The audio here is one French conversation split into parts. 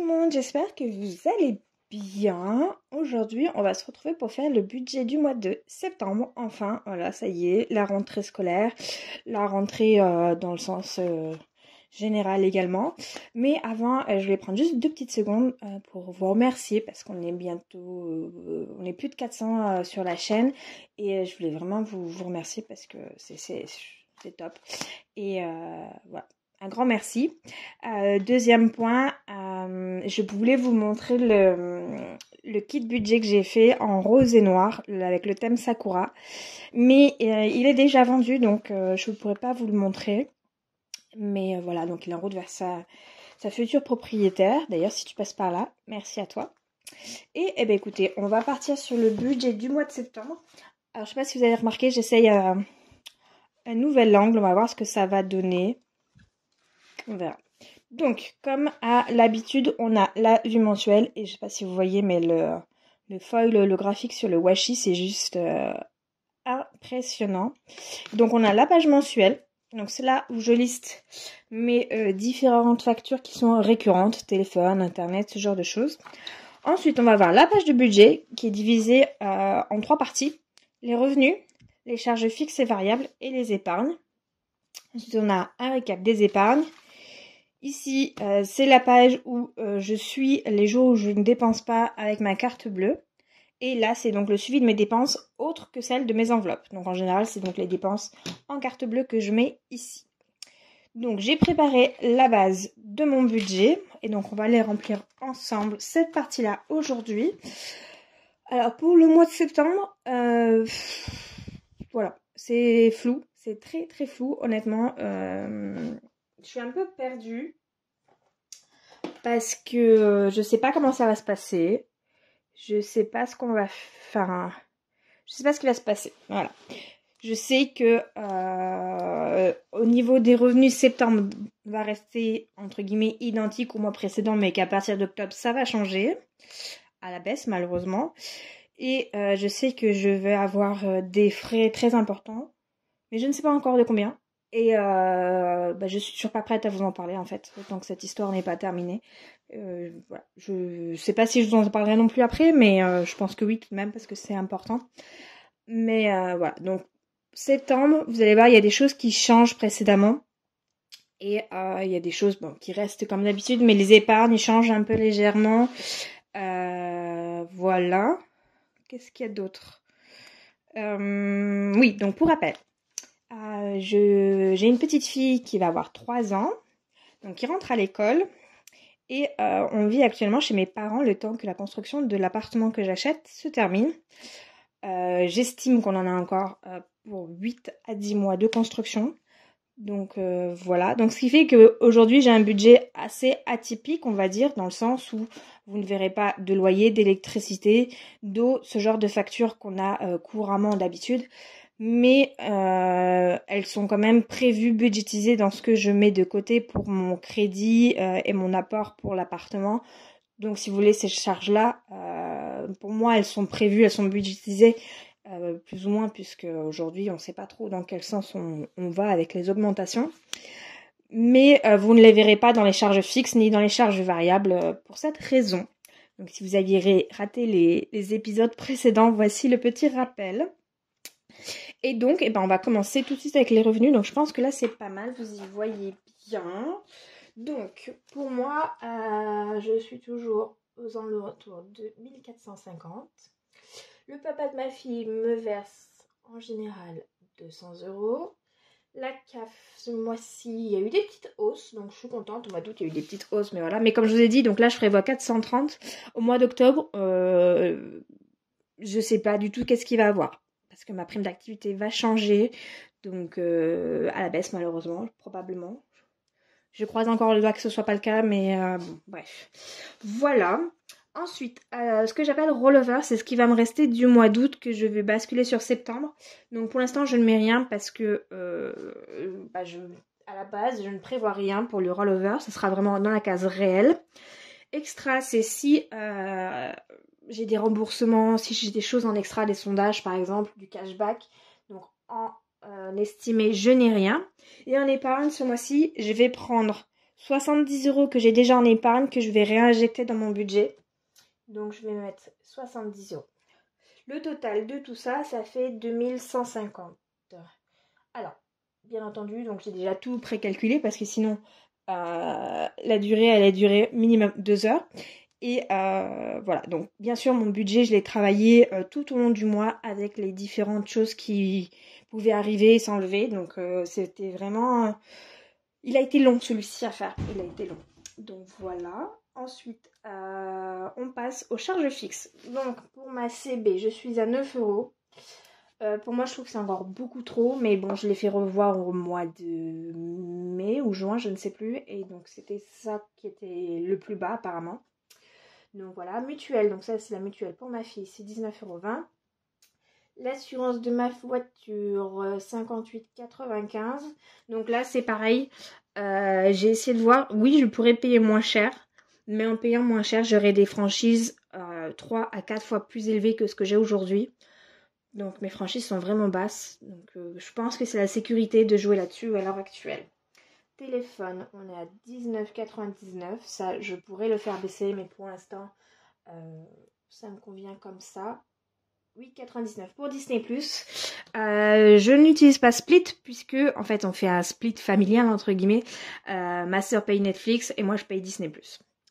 tout monde, j'espère que vous allez bien. Aujourd'hui, on va se retrouver pour faire le budget du mois de septembre. Enfin, voilà, ça y est, la rentrée scolaire, la rentrée euh, dans le sens euh, général également. Mais avant, euh, je vais prendre juste deux petites secondes pour vous remercier parce qu'on est bientôt, on est plus de 400 sur la chaîne et je voulais vraiment vous, vous remercier parce que c'est top. Et voilà un grand merci. Euh, deuxième point, euh, je voulais vous montrer le, kit budget que j'ai fait en rose et noir avec le thème Sakura. Mais euh, il est déjà vendu, donc je ne pourrais pas vous le montrer. Mais voilà, donc il est en route vers sa, future propriétaire. D'ailleurs, si tu passes par là, merci à toi. Et eh ben, écoutez, on va partir sur le budget du mois de septembre. Alors, je ne sais pas si vous avez remarqué, j'essaye un nouvel angle. On va voir ce que ça va donner. Donc, comme à l'habitude, on a la vue mensuelle. Et je ne sais pas si vous voyez, mais le, le foil, le graphique sur le washi, c'est juste euh, impressionnant. Donc, on a la page mensuelle. Donc c'est là où je liste mes euh, différentes factures qui sont récurrentes, téléphone, internet, ce genre de choses. Ensuite, on va voir la page de budget qui est divisée euh, en trois parties. Les revenus, les charges fixes et variables et les épargnes. Ensuite, on a un récap des épargnes, Ici, euh, c'est la page où euh, je suis les jours où je ne dépense pas avec ma carte bleue. Et là, c'est donc le suivi de mes dépenses autres que celles de mes enveloppes. Donc en général, c'est donc les dépenses en carte bleue que je mets ici. Donc j'ai préparé la base de mon budget. Et donc on va les remplir ensemble cette partie-là aujourd'hui. Alors pour le mois de septembre, euh, voilà, c'est flou. C'est très très flou, honnêtement je suis un peu perdue parce que euh, je sais pas comment ça va se passer. Je sais pas ce qu'on va faire. Je ne sais pas ce qui va se passer. Voilà. Je sais que euh, au niveau des revenus, septembre va rester entre guillemets identique au mois précédent, mais qu'à partir d'octobre, ça va changer à la baisse malheureusement. Et euh, je sais que je vais avoir des frais très importants, mais je ne sais pas encore de combien. Et euh, bah, je suis toujours pas prête à vous en parler en fait, tant que cette histoire n'est pas terminée. Euh, voilà. Je sais pas si je vous en parlerai non plus après, mais euh, je pense que oui tout de même parce que c'est important. Mais euh, voilà, donc septembre, vous allez voir, il y a des choses qui changent précédemment. Et euh, il y a des choses bon, qui restent comme d'habitude, mais les épargnes changent un peu légèrement. voilà. Qu'est-ce qu'il y a d'autre Oui, donc pour rappel, euh, j'ai une petite fille qui va avoir 3 ans, donc qui rentre à l'école. Et euh, on vit actuellement chez mes parents le temps que la construction de l'appartement que j'achète se termine. Euh, j'estime qu'on en a encore pour 8 à 10 mois de construction. Donc voilà, donc ce qui fait qu'aujourd'hui j'ai un budget assez atypique, on va dire, dans le sens où vous ne verrez pas de loyer, d'électricité, d'eau, ce genre de factures qu'on a couramment d'habitude mais euh, elles sont quand même prévues, budgétisées dans ce que je mets de côté pour mon crédit euh, et mon apport pour l'appartement. Donc si vous voulez, ces charges-là, euh, pour moi, elles sont prévues, elles sont budgétisées, plus ou moins, puisque aujourd'hui, on ne sait pas trop dans quel sens on, va avec les augmentations. Mais vous ne les verrez pas dans les charges fixes ni dans les charges variables pour cette raison. Donc si vous aviez raté les épisodes précédents, voici le petit rappel. Et donc, eh ben, on va commencer tout de suite avec les revenus. Donc, je pense que là, c'est pas mal. Vous y voyez bien. Donc, pour moi, euh, je suis toujours aux alentours de 1450. Le papa de ma fille me verse en général 200 euros. La CAF, ce mois-ci, il y a eu des petites hausses, donc je suis contente. Au mois d'août, il y a eu des petites hausses, mais voilà. Mais comme je vous ai dit, donc là, je prévois 430. Au mois d'octobre, euh, je sais pas du tout qu'est-ce qu'il va avoir parce que ma prime d'activité va changer, donc euh, à la baisse malheureusement, probablement. Je croise encore le doigt que ce soit pas le cas, mais euh, bref. Voilà. Ensuite, euh, ce que j'appelle rollover, c'est ce qui va me rester du mois d'août que je vais basculer sur septembre. Donc pour l'instant, je ne mets rien parce que bah, à la base, je ne prévois rien pour le rollover. Ce sera vraiment dans la case réelle. Extra, c'est si j'ai des remboursements, si j'ai des choses en extra, des sondages par exemple, du cashback. Donc en euh, estimé, je n'ai rien. Et en épargne, ce mois-ci, je vais prendre 70 euros que j'ai déjà en épargne, que je vais réinjecter dans mon budget. Donc je vais mettre 70 euros. Le total de tout ça, ça fait 2150. Alors, bien entendu, donc j'ai déjà tout précalculé parce que sinon, euh, la durée, elle a duré minimum 2 heures. Et euh, voilà, donc bien sûr mon budget, je l'ai travaillé euh, tout au long du mois avec les différentes choses qui pouvaient arriver et s'enlever. Donc euh, c'était vraiment... Il a été long celui-ci à faire, il a été long. Donc voilà, ensuite on passe aux charges fixes. Donc pour ma CB, je suis à 9 euros. pour moi, je trouve que c'est encore beaucoup trop, mais bon, je l'ai fait revoir au mois de mai ou juin, je ne sais plus, et donc c'était ça qui était le plus bas apparemment. Donc voilà, mutuelle, donc ça c'est la mutuelle pour ma fille, c'est 19,20€. L'assurance de ma voiture, 58,95. Euh, donc là, c'est pareil. Euh, j'ai essayé de voir. Oui, je pourrais payer moins cher. Mais en payant moins cher, j'aurais des franchises 3 euh, à 4 fois plus élevées que ce que j'ai aujourd'hui. Donc mes franchises sont vraiment basses. Donc je pense que c'est la sécurité de jouer là-dessus à l'heure actuelle téléphone, on est à 19,99. Ça, je pourrais le faire baisser, mais pour l'instant, euh, ça me convient comme ça. 8,99 pour Disney+. Euh, je n'utilise pas Split puisque en fait on fait un split familial entre guillemets. Euh, ma soeur paye Netflix et moi je paye Disney+.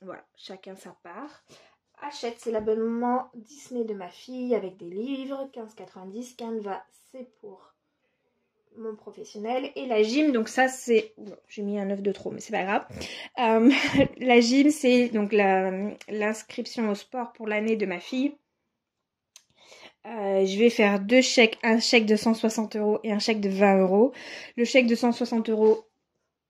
Voilà, chacun sa part. Achète, c'est l'abonnement Disney de ma fille avec des livres, 15,90. Canva, c'est pour mon professionnel et la gym donc ça c'est j'ai mis un œuf de trop mais c'est pas grave euh, la gym c'est donc l'inscription au sport pour l'année de ma fille euh, je vais faire deux chèques un chèque de 160 euros et un chèque de 20 euros le chèque de 160 euros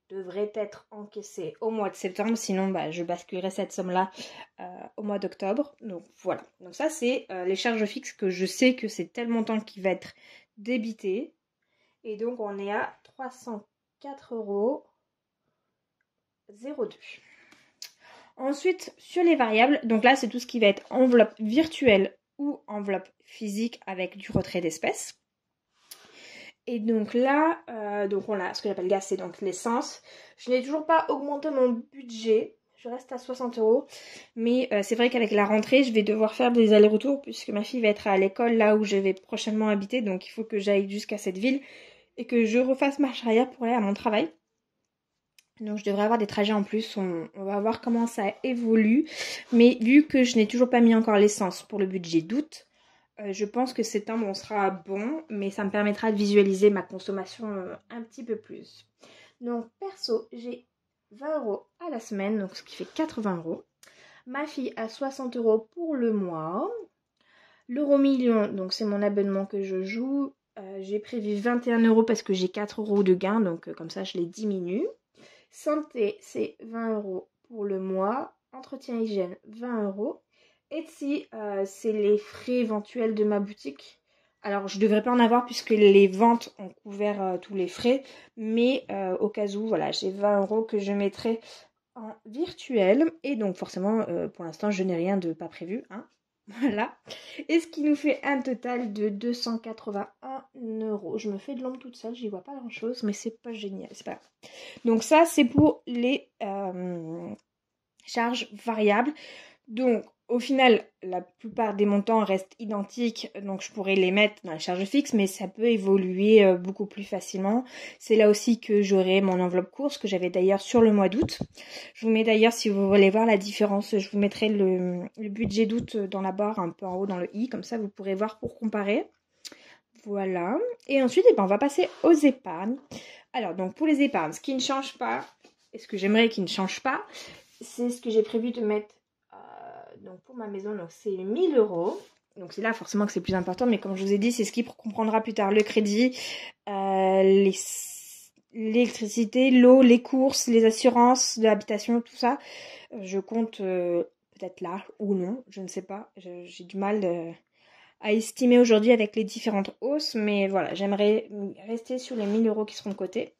devrait être encaissé au mois de septembre sinon bah, je basculerai cette somme là euh, au mois d'octobre donc voilà donc ça c'est les charges fixes que je sais que c'est tel montant qui va être débité et donc on est à 304 euros 02. Ensuite, sur les variables, donc là c'est tout ce qui va être enveloppe virtuelle ou enveloppe physique avec du retrait d'espèces. Et donc là, euh, donc on a ce que j'appelle gaz, c'est donc l'essence. Je n'ai toujours pas augmenté mon budget je reste à 60 euros. Mais euh, c'est vrai qu'avec la rentrée, je vais devoir faire des allers-retours puisque ma fille va être à l'école là où je vais prochainement habiter. Donc il faut que j'aille jusqu'à cette ville et que je refasse ma charrière pour aller à mon travail. Donc je devrais avoir des trajets en plus, on, va voir comment ça évolue. Mais vu que je n'ai toujours pas mis encore l'essence pour le budget d'août, euh, je pense que septembre on sera bon, mais ça me permettra de visualiser ma consommation euh, un petit peu plus. Donc perso, j'ai 20 euros à la semaine, donc ce qui fait 80 euros. Ma fille a 60 euros pour le mois. L'euro million, donc c'est mon abonnement que je joue. Euh, j'ai prévu 21 euros parce que j'ai 4 euros de gain, donc euh, comme ça je les diminue. Santé, c'est 20 euros pour le mois. Entretien hygiène, 20 euros. Etsy, euh, c'est les frais éventuels de ma boutique alors je ne devrais pas en avoir puisque les ventes ont couvert euh, tous les frais, mais euh, au cas où, voilà, j'ai 20 euros que je mettrai en virtuel et donc forcément euh, pour l'instant je n'ai rien de pas prévu, hein. Voilà. Et ce qui nous fait un total de 281 euros. Je me fais de l'ombre toute seule, j'y vois pas grand chose, mais c'est pas génial, c'est pas Donc ça c'est pour les charges variables. Donc au final, la plupart des montants restent identiques, donc je pourrais les mettre dans la charge fixe, mais ça peut évoluer euh, beaucoup plus facilement. C'est là aussi que j'aurai mon enveloppe course que j'avais d'ailleurs sur le mois d'août. Je vous mets d'ailleurs, si vous voulez voir la différence, je vous mettrai le, budget d'août dans la barre un peu en haut dans le i, comme ça vous pourrez voir pour comparer. Voilà. Et ensuite, eh ben, on va passer aux épargnes. Alors, donc pour les épargnes, ce qui ne change pas, et ce que j'aimerais qu'il ne change pas, c'est ce que j'ai prévu de mettre donc pour ma maison, c'est 1000 euros. Donc c'est là forcément que c'est plus important, mais comme je vous ai dit, c'est ce qui comprendra plus tard le crédit, euh, l'électricité, l'eau, les courses, les assurances de l'habitation, tout ça. Euh, je compte euh, peut-être là ou non, je ne sais pas. J'ai du mal à estimer aujourd'hui avec les différentes hausses, mais voilà, j'aimerais rester sur les 1000 euros qui seront de côté.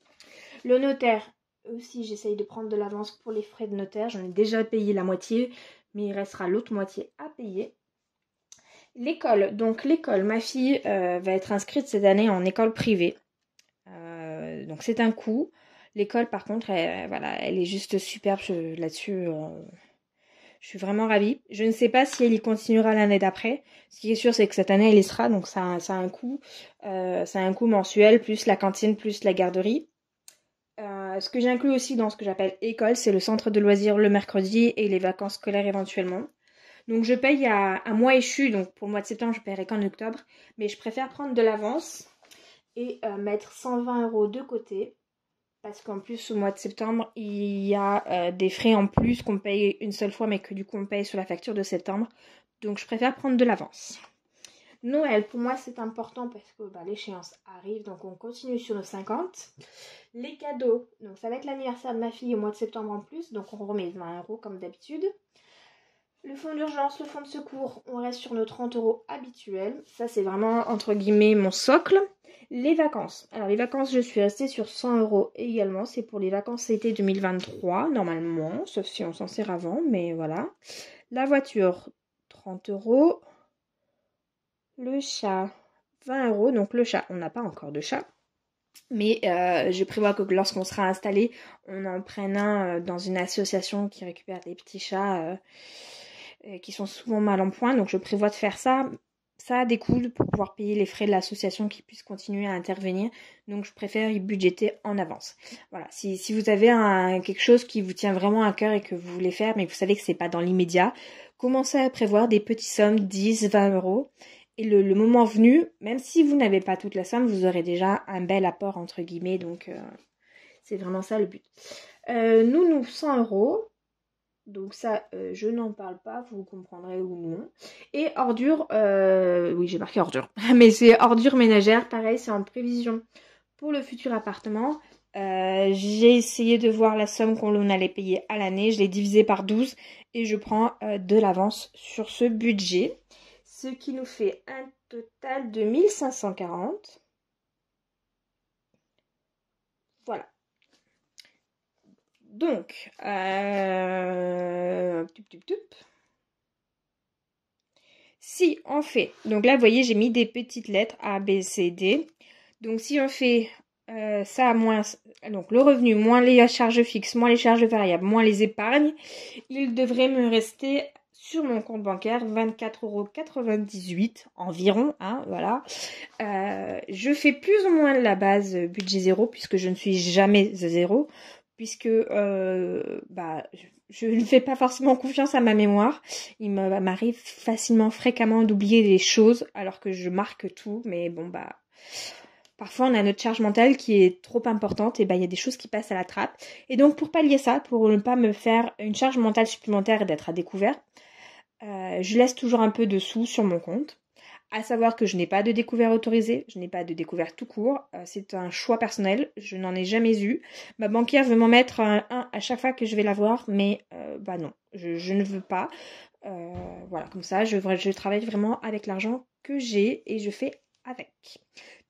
Le notaire, aussi, j'essaye de prendre de l'avance pour les frais de notaire. J'en ai déjà payé la moitié mais il restera l'autre moitié à payer. L'école, donc l'école, ma fille euh, va être inscrite cette année en école privée. Euh, donc c'est un coût. L'école, par contre, elle, voilà, elle est juste superbe là-dessus. Euh, je suis vraiment ravie. Je ne sais pas si elle y continuera l'année d'après. Ce qui est sûr, c'est que cette année, elle y sera. Donc ça, un coût. ça a un coût mensuel, plus la cantine, plus la garderie. Euh, ce que j'inclus aussi dans ce que j'appelle école, c'est le centre de loisirs le mercredi et les vacances scolaires éventuellement. Donc je paye à, mois échu, donc pour le mois de septembre, je ne paierai qu'en octobre, mais je préfère prendre de l'avance et euh, mettre 120 euros de côté. Parce qu'en plus, au mois de septembre, il y a euh, des frais en plus qu'on paye une seule fois, mais que du coup on paye sur la facture de septembre. Donc je préfère prendre de l'avance. Noël, pour moi, c'est important parce que bah, l'échéance arrive, donc on continue sur nos 50. Les cadeaux, donc ça va être l'anniversaire de ma fille au mois de septembre en plus, donc on remet 20 euros comme d'habitude. Le fonds d'urgence, le fonds de secours, on reste sur nos 30 euros habituels. Ça, c'est vraiment, entre guillemets, mon socle. Les vacances. Alors, les vacances, je suis restée sur 100 euros également. C'est pour les vacances été 2023, normalement, sauf si on s'en sert avant, mais voilà. La voiture, 30 euros. Le chat. 20 euros, donc le chat. On n'a pas encore de chat. Mais euh, je prévois que lorsqu'on sera installé, on en prenne un euh, dans une association qui récupère des petits chats euh, qui sont souvent mal en point. Donc je prévois de faire ça. Ça découle pour pouvoir payer les frais de l'association qui puisse continuer à intervenir. Donc je préfère y budgéter en avance. Voilà. Si, si vous avez quelque chose qui vous tient vraiment à cœur et que vous voulez faire, mais vous savez que ce n'est pas dans l'immédiat, commencez à prévoir des petites sommes, 10, 20 euros et le, moment venu, même si vous n'avez pas toute la somme, vous aurez déjà un bel apport, entre guillemets. Donc, euh, c'est vraiment ça le but. Euh, nous, nous, 100 euros. Donc ça, euh, je n'en parle pas, vous comprendrez ou non. Et ordure, oui j'ai marqué ordure, mais c'est ordure ménagère, pareil, c'est en prévision pour le futur appartement. j'ai essayé de voir la somme qu'on allait payer à l'année. Je l'ai divisée par 12 et je prends de l'avance sur ce budget ce qui nous fait un total de 1540. Voilà. Donc, euh, si on fait, donc là, vous voyez, j'ai mis des petites lettres A, B, C, D. Donc, si on fait euh, ça moins donc le revenu moins les charges fixes moins les charges variables moins les épargnes il devrait me rester sur mon compte bancaire 24,98€ environ. Hein, voilà. Euh, je fais plus ou moins la base euh, budget zéro puisque je ne suis jamais zéro puisque euh, bah, je ne fais pas forcément confiance à ma mémoire. Il bah, m'arrive facilement, fréquemment d'oublier les choses alors que je marque tout. Mais bon, bah, parfois on a notre charge mentale qui est trop importante et bah, il y a des choses qui passent à la trappe. Et donc, pour pallier ça, pour ne pas me faire une charge mentale supplémentaire et d'être à découvert, euh, je laisse toujours un peu de sous sur mon compte. À savoir que je n'ai pas de découvert autorisé, je n'ai pas de découvert tout court. Euh, c'est un choix personnel, je n'en ai jamais eu. Ma banquière veut m'en mettre un, à chaque fois que je vais l'avoir, mais euh, bah non, je, ne veux pas. voilà, comme ça, je travaille vraiment avec l'argent que j'ai et je fais avec.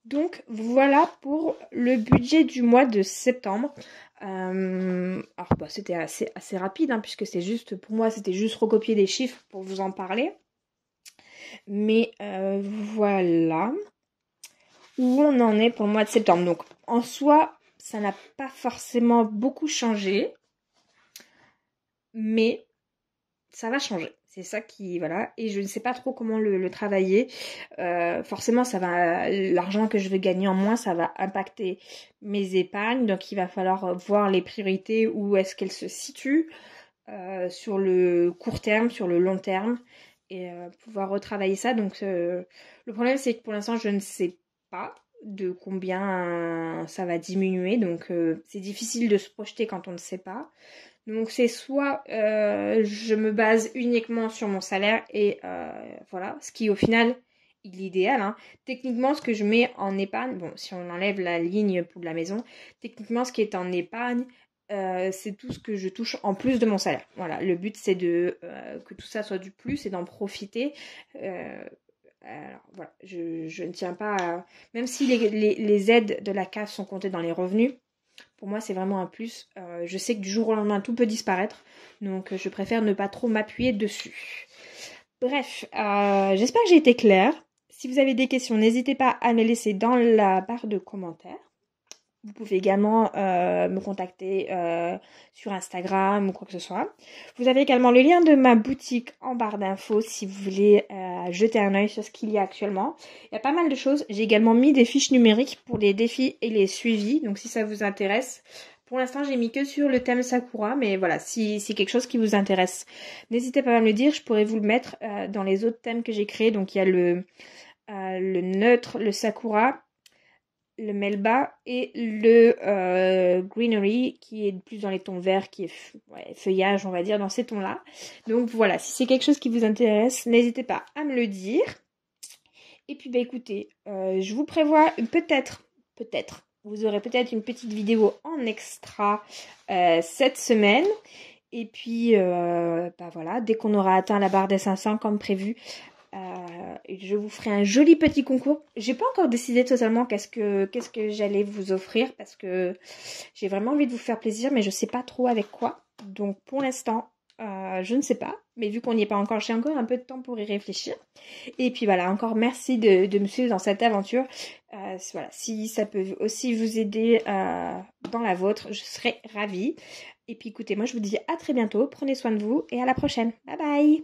Donc voilà pour le budget du mois de septembre. Euh, alors bah, c'était assez, assez rapide hein, puisque c'est juste pour moi c'était juste recopier des chiffres pour vous en parler. Mais euh, voilà où on en est pour le mois de septembre. Donc en soi ça n'a pas forcément beaucoup changé, mais ça va changer. C'est ça qui voilà et je ne sais pas trop comment le, travailler. Euh, forcément, ça va l'argent que je vais gagner en moins, ça va impacter mes épargnes. Donc il va falloir voir les priorités où est-ce qu'elles se situent euh, sur le court terme, sur le long terme et euh, pouvoir retravailler ça. Donc le problème c'est que pour l'instant je ne sais pas de combien ça va diminuer. Donc c'est difficile de se projeter quand on ne sait pas. Donc c'est soit euh, je me base uniquement sur mon salaire et euh, voilà, ce qui au final est l'idéal. Hein. Techniquement, ce que je mets en épargne, bon, si on enlève la ligne pour la maison, techniquement, ce qui est en épargne, euh, c'est tout ce que je touche en plus de mon salaire. Voilà, le but c'est de que tout ça soit du plus et d'en profiter. alors voilà, je, ne tiens pas à... Même si les, les aides de la CAF sont comptées dans les revenus, pour moi, c'est vraiment un plus. Euh, je sais que du jour au lendemain, tout peut disparaître. Donc, euh, je préfère ne pas trop m'appuyer dessus. Bref, euh, j'espère que j'ai été claire. Si vous avez des questions, n'hésitez pas à me laisser dans la barre de commentaires. Vous pouvez également euh, me contacter euh, sur Instagram ou quoi que ce soit. Vous avez également le lien de ma boutique en barre d'infos si vous voulez euh, jeter un oeil sur ce qu'il y a actuellement. Il y a pas mal de choses. J'ai également mis des fiches numériques pour les défis et les suivis. Donc si ça vous intéresse, pour l'instant, j'ai mis que sur le thème Sakura, mais voilà, si c'est quelque chose qui vous intéresse, n'hésitez pas à me le dire, je pourrais vous le mettre dans les autres thèmes que j'ai créés. Donc il y a le, le neutre, le Sakura, le Melba et le euh, Greenery qui est plus dans les tons verts, qui est feuillage, on va dire, dans ces tons-là. Donc voilà, si c'est quelque chose qui vous intéresse, n'hésitez pas à me le dire. Et puis bah écoutez, euh, je vous prévois peut-être, peut-être, vous aurez peut-être une petite vidéo en extra euh, cette semaine. Et puis, bah voilà, dès qu'on aura atteint la barre des 500 comme prévu, euh, je vous ferai un joli petit concours. J'ai pas encore décidé totalement qu'est-ce que qu'est-ce que j'allais vous offrir parce que j'ai vraiment envie de vous faire plaisir, mais je sais pas trop avec quoi. Donc pour l'instant, euh, je ne sais pas. Mais vu qu'on n'y est pas encore, j'ai encore un peu de temps pour y réfléchir. Et puis voilà, encore merci de, me suivre dans cette aventure. Euh, voilà, si ça peut aussi vous aider dans la vôtre, je serai ravie. Et puis écoutez, moi je vous dis à très bientôt. Prenez soin de vous et à la prochaine. Bye bye.